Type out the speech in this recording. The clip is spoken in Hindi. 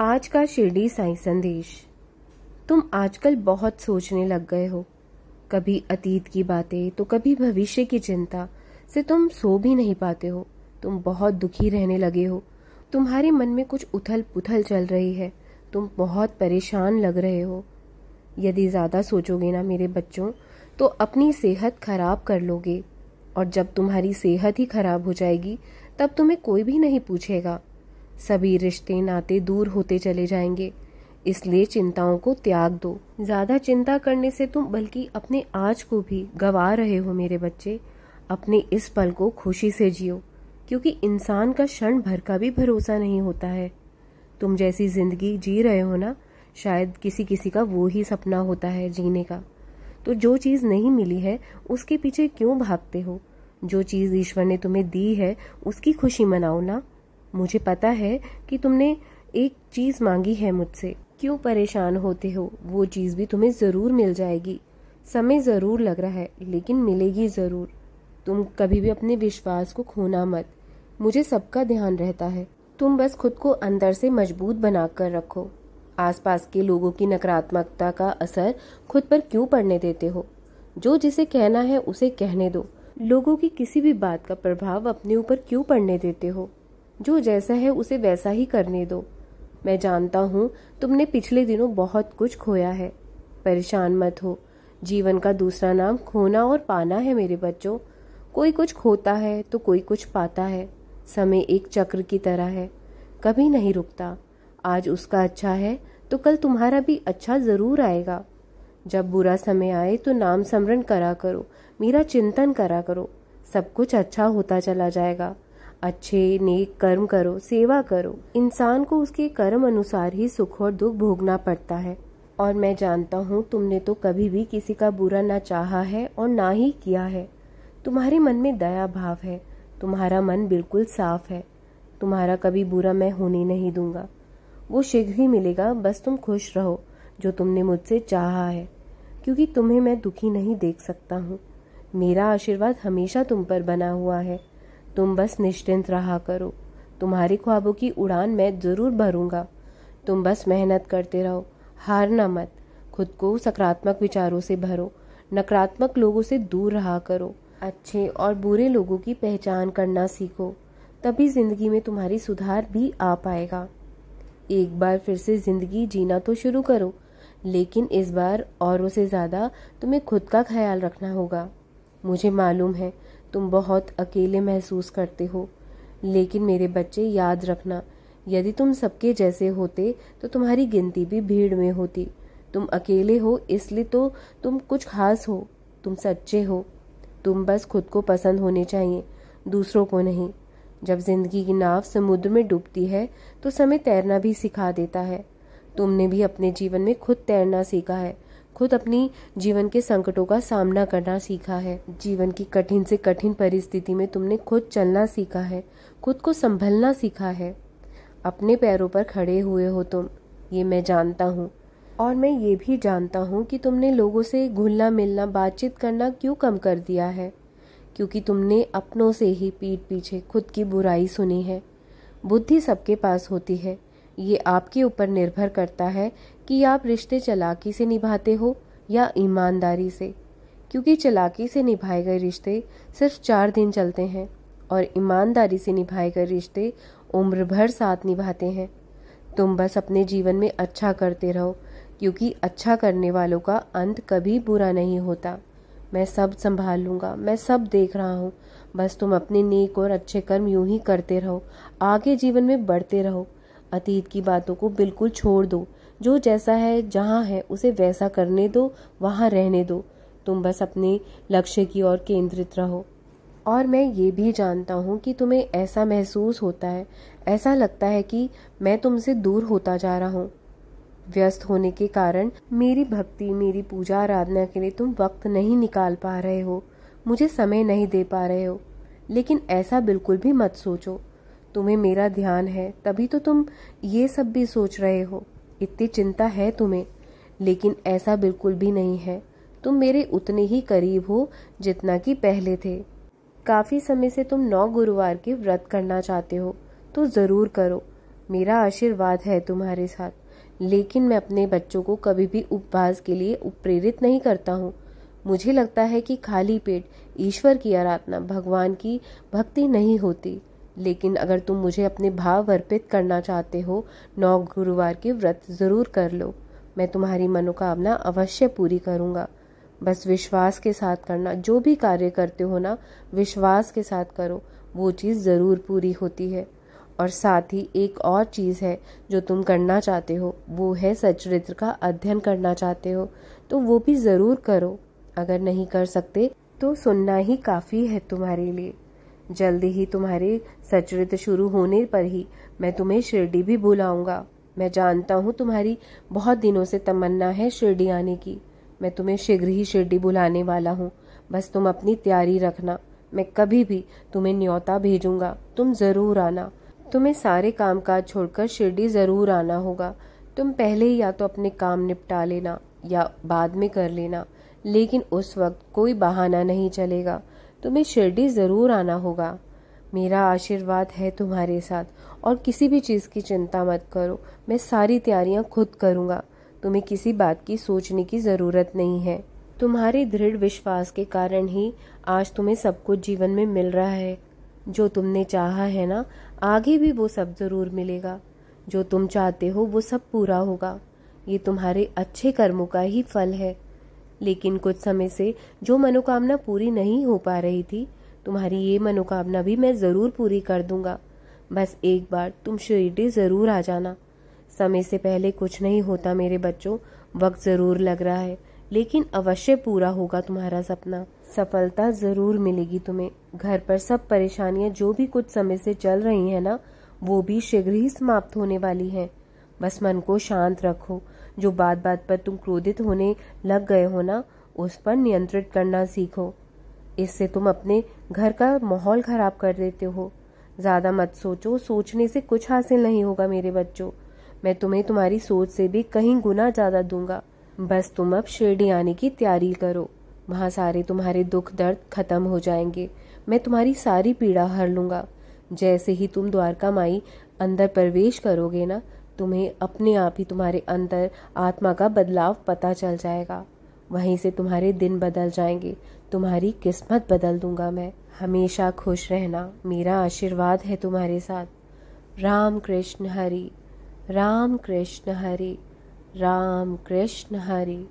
आज का शिरडी साई संदेश तुम आजकल बहुत सोचने लग गए हो कभी अतीत की बातें तो कभी भविष्य की चिंता से तुम सो भी नहीं पाते हो तुम बहुत दुखी रहने लगे हो तुम्हारे मन में कुछ उथल पुथल चल रही है तुम बहुत परेशान लग रहे हो यदि ज़्यादा सोचोगे ना मेरे बच्चों तो अपनी सेहत खराब कर लोगे और जब तुम्हारी सेहत ही खराब हो जाएगी तब तुम्हें कोई भी नहीं पूछेगा सभी रिश्ते नाते दूर होते चले जाएंगे इसलिए चिंताओं को त्याग दो ज्यादा चिंता करने से तुम बल्कि अपने आज को भी गवा रहे हो मेरे बच्चे अपने इस पल को खुशी से जियो क्योंकि इंसान का क्षण भर का भी भरोसा नहीं होता है तुम जैसी जिंदगी जी रहे हो ना शायद किसी किसी का वो ही सपना होता है जीने का तो जो चीज़ नहीं मिली है उसके पीछे क्यों भागते हो जो चीज़ ईश्वर ने तुम्हें दी है उसकी खुशी मनाओ ना मुझे पता है कि तुमने एक चीज़ मांगी है मुझसे क्यों परेशान होते हो वो चीज़ भी तुम्हें ज़रूर मिल जाएगी समय ज़रूर लग रहा है लेकिन मिलेगी ज़रूर तुम कभी भी अपने विश्वास को खोना मत मुझे सबका ध्यान रहता है तुम बस खुद को अंदर से मजबूत बनाकर रखो आसपास के लोगों की नकारात्मकता का असर खुद पर क्यों पड़ने देते हो जो जिसे कहना है उसे कहने दो लोगों की किसी भी बात का प्रभाव अपने ऊपर क्यों पड़ने देते हो जो जैसा है उसे वैसा ही करने दो मैं जानता हूँ तुमने पिछले दिनों बहुत कुछ खोया है परेशान मत हो जीवन का दूसरा नाम खोना और पाना है मेरे बच्चों कोई कुछ खोता है तो कोई कुछ पाता है समय एक चक्र की तरह है कभी नहीं रुकता आज उसका अच्छा है तो कल तुम्हारा भी अच्छा जरूर आएगा जब बुरा समय आए तो नाम स्मरण करा करो मेरा चिंतन करा करो सब कुछ अच्छा होता चला जाएगा अच्छे नेक कर्म करो सेवा करो इंसान को उसके कर्म अनुसार ही सुख और दुख भोगना पड़ता है और मैं जानता हूँ तुमने तो कभी भी किसी का बुरा ना चाहा है और ना ही किया है तुम्हारे मन में दया भाव है तुम्हारा मन बिल्कुल साफ है तुम्हारा कभी बुरा मैं होने नहीं दूंगा वो शीघ्र ही मिलेगा बस तुम खुश रहो जो तुमने मुझसे चाहा है क्योंकि तुम्हें मैं दुखी नहीं देख सकता हूँ मेरा आशीर्वाद हमेशा तुम पर बना हुआ है तुम बस निश्चिंत रहा करो तुम्हारे ख्वाबों की उड़ान मैं ज़रूर भरूंगा तुम बस मेहनत करते रहो हार ना मत खुद को सकारात्मक विचारों से भरो नकारात्मक लोगों से दूर रहा करो अच्छे और बुरे लोगों की पहचान करना सीखो तभी ज़िंदगी में तुम्हारी सुधार भी आ पाएगा एक बार फिर से ज़िंदगी जीना तो शुरू करो लेकिन इस बार औरों से ज़्यादा तुम्हें खुद का ख्याल रखना होगा मुझे मालूम है तुम बहुत अकेले महसूस करते हो लेकिन मेरे बच्चे याद रखना यदि तुम सबके जैसे होते तो तुम्हारी गिनती भी भीड़ में होती तुम अकेले हो इसलिए तो तुम कुछ खास हो तुम सच्चे हो तुम बस खुद को पसंद होने चाहिए दूसरों को नहीं जब जिंदगी की नाव समुद्र में डूबती है तो समय तैरना भी सिखा देता है तुमने भी अपने जीवन में खुद तैरना सीखा है खुद अपनी जीवन के संकटों का सामना करना सीखा है जीवन की कठिन से कठिन परिस्थिति में तुमने खुद चलना सीखा है खुद को संभलना सीखा है अपने पैरों पर खड़े हुए हो तुम ये मैं जानता हूँ और मैं ये भी जानता हूँ कि तुमने लोगों से घुलना मिलना बातचीत करना क्यों कम कर दिया है क्योंकि तुमने अपनों से ही पीठ पीछे खुद की बुराई सुनी है बुद्धि सबके पास होती है ये आपके ऊपर निर्भर करता है कि आप रिश्ते चलाकी से निभाते हो या ईमानदारी से क्योंकि चलाकी से निभाए गए रिश्ते सिर्फ चार दिन चलते हैं और ईमानदारी से निभाए गए रिश्ते उम्र भर साथ निभाते हैं तुम बस अपने जीवन में अच्छा करते रहो क्योंकि अच्छा करने वालों का अंत कभी बुरा नहीं होता मैं सब संभाल लूँगा मैं सब देख रहा हूँ बस तुम अपने नेक और अच्छे कर्म यूं ही करते रहो आगे जीवन में बढ़ते रहो अतीत की बातों को बिल्कुल छोड़ दो जो जैसा है जहाँ है उसे वैसा करने दो वहाँ रहने दो तुम बस अपने लक्ष्य की ओर केंद्रित रहो और मैं ये भी जानता हूँ कि तुम्हें ऐसा महसूस होता है ऐसा लगता है कि मैं तुमसे दूर होता जा रहा हूँ व्यस्त होने के कारण मेरी भक्ति मेरी पूजा आराधना के लिए तुम वक्त नहीं निकाल पा रहे हो मुझे समय नहीं दे पा रहे हो लेकिन ऐसा बिल्कुल भी मत सोचो तुम्हें मेरा ध्यान है तभी तो तुम ये सब भी सोच रहे हो इतनी चिंता है तुम्हें लेकिन ऐसा बिल्कुल भी नहीं है तुम मेरे उतने ही करीब हो जितना कि पहले थे काफ़ी समय से तुम नौ गुरुवार के व्रत करना चाहते हो तो ज़रूर करो मेरा आशीर्वाद है तुम्हारे साथ लेकिन मैं अपने बच्चों को कभी भी उपवास के लिए उप्रेरित नहीं करता हूँ मुझे लगता है कि खाली पेट ईश्वर की आराधना भगवान की भक्ति नहीं होती लेकिन अगर तुम मुझे अपने भाव अर्पित करना चाहते हो नौ गुरुवार की व्रत ज़रूर कर लो मैं तुम्हारी मनोकामना अवश्य पूरी करूँगा बस विश्वास के साथ करना जो भी कार्य करते हो ना विश्वास के साथ करो वो चीज़ ज़रूर पूरी होती है और साथ ही एक और चीज़ है जो तुम करना चाहते हो वो है सचरित्र का अध्ययन करना चाहते हो तो वो भी ज़रूर करो अगर नहीं कर सकते तो सुनना ही काफ़ी है तुम्हारे लिए जल्दी ही तुम्हारे सचरित्र शुरू होने पर ही मैं तुम्हें शिरडी भी बुलाऊंगा मैं जानता हूँ तुम्हारी बहुत दिनों से तमन्ना है शिरडी आने की मैं तुम्हें शीघ्र ही शिरडी बुलाने वाला हूँ बस तुम अपनी तैयारी रखना मैं कभी भी तुम्हें न्योता भेजूंगा तुम ज़रूर आना तुम्हें सारे काम काज छोड़कर शिरडी ज़रूर आना होगा तुम पहले ही या तो अपने काम निपटा लेना या बाद में कर लेना लेकिन उस वक्त कोई बहाना नहीं चलेगा तुम्हें शिरडी ज़रूर आना होगा मेरा आशीर्वाद है तुम्हारे साथ और किसी भी चीज़ की चिंता मत करो मैं सारी तैयारियां खुद करूँगा तुम्हें किसी बात की सोचने की ज़रूरत नहीं है तुम्हारे दृढ़ विश्वास के कारण ही आज तुम्हें सब कुछ जीवन में मिल रहा है जो तुमने चाहा है ना आगे भी वो सब ज़रूर मिलेगा जो तुम चाहते हो वो सब पूरा होगा ये तुम्हारे अच्छे कर्मों का ही फल है लेकिन कुछ समय से जो मनोकामना पूरी नहीं हो पा रही थी तुम्हारी ये मनोकामना भी मैं ज़रूर पूरी कर दूंगा बस एक बार तुम शिरडी ज़रूर आ जाना समय से पहले कुछ नहीं होता मेरे बच्चों वक्त ज़रूर लग रहा है लेकिन अवश्य पूरा होगा तुम्हारा सपना सफलता ज़रूर मिलेगी तुम्हें घर पर सब परेशानियां जो भी कुछ समय से चल रही हैं ना वो भी शीघ्र ही समाप्त होने वाली हैं बस मन को शांत रखो जो बात बात पर तुम क्रोधित होने लग गए हो ना उस पर नियंत्रित करना सीखो इससे तुम अपने घर का माहौल खराब कर देते हो ज़्यादा मत सोचो सोचने से कुछ हासिल नहीं होगा मेरे बच्चों मैं तुम्हें तुम्हारी सोच से भी कहीं गुना ज़्यादा दूंगा बस तुम अब शिरडी आने की तैयारी करो वहाँ सारे तुम्हारे दुख दर्द खत्म हो जाएंगे मैं तुम्हारी सारी पीड़ा हर लूंगा जैसे ही तुम द्वारका माई अंदर प्रवेश करोगे ना तुम्हें अपने आप ही तुम्हारे अंदर आत्मा का बदलाव पता चल जाएगा वहीं से तुम्हारे दिन बदल जाएंगे तुम्हारी किस्मत बदल दूंगा मैं हमेशा खुश रहना मेरा आशीर्वाद है तुम्हारे साथ राम कृष्ण हरि राम कृष्ण हरि राम कृष्ण हरि